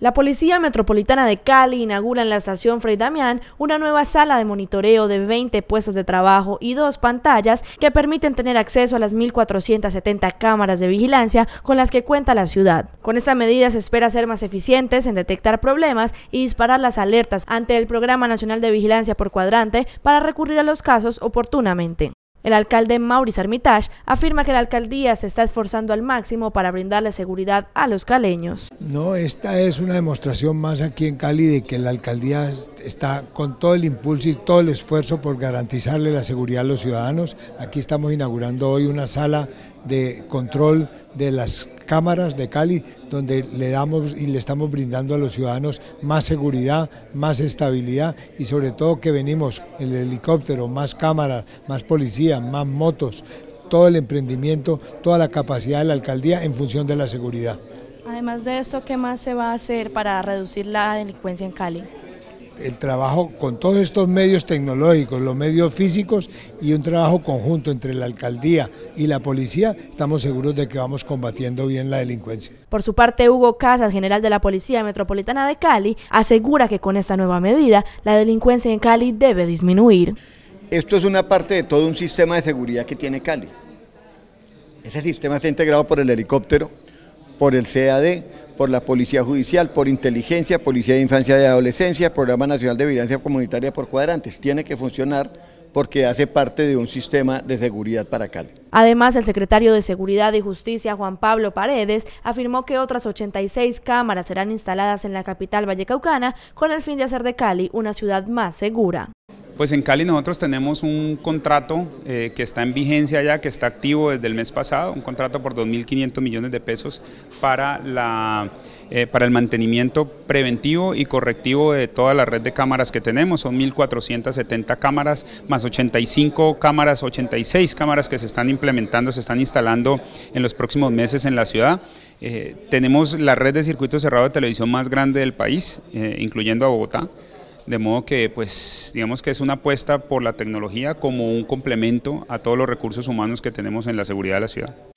La Policía Metropolitana de Cali inaugura en la estación Frey Damián una nueva sala de monitoreo de 20 puestos de trabajo y dos pantallas que permiten tener acceso a las 1.470 cámaras de vigilancia con las que cuenta la ciudad. Con esta medida se espera ser más eficientes en detectar problemas y disparar las alertas ante el Programa Nacional de Vigilancia por Cuadrante para recurrir a los casos oportunamente. El alcalde Maurice Armitage afirma que la alcaldía se está esforzando al máximo para brindarle seguridad a los caleños. No, esta es una demostración más aquí en Cali de que la alcaldía está con todo el impulso y todo el esfuerzo por garantizarle la seguridad a los ciudadanos. Aquí estamos inaugurando hoy una sala de control de las cámaras de Cali, donde le damos y le estamos brindando a los ciudadanos más seguridad, más estabilidad y sobre todo que venimos el helicóptero, más cámaras, más policía, más motos, todo el emprendimiento, toda la capacidad de la alcaldía en función de la seguridad. Además de esto, ¿qué más se va a hacer para reducir la delincuencia en Cali? el trabajo con todos estos medios tecnológicos, los medios físicos y un trabajo conjunto entre la alcaldía y la policía, estamos seguros de que vamos combatiendo bien la delincuencia. Por su parte, Hugo Casas, general de la Policía Metropolitana de Cali, asegura que con esta nueva medida la delincuencia en Cali debe disminuir. Esto es una parte de todo un sistema de seguridad que tiene Cali. Ese sistema está integrado por el helicóptero, por el CAD, por la Policía Judicial, por Inteligencia, Policía de Infancia y Adolescencia, Programa Nacional de Vigilancia Comunitaria por Cuadrantes. Tiene que funcionar porque hace parte de un sistema de seguridad para Cali. Además, el secretario de Seguridad y Justicia, Juan Pablo Paredes, afirmó que otras 86 cámaras serán instaladas en la capital vallecaucana con el fin de hacer de Cali una ciudad más segura. Pues en Cali nosotros tenemos un contrato eh, que está en vigencia ya, que está activo desde el mes pasado, un contrato por 2.500 millones de pesos para, eh, para el mantenimiento preventivo y correctivo de toda la red de cámaras que tenemos. Son 1.470 cámaras, más 85 cámaras, 86 cámaras que se están implementando, se están instalando en los próximos meses en la ciudad. Eh, tenemos la red de circuito cerrado de televisión más grande del país, incluyendo a Bogotá de modo que pues digamos que es una apuesta por la tecnología como un complemento a todos los recursos humanos que tenemos en la seguridad de la ciudad.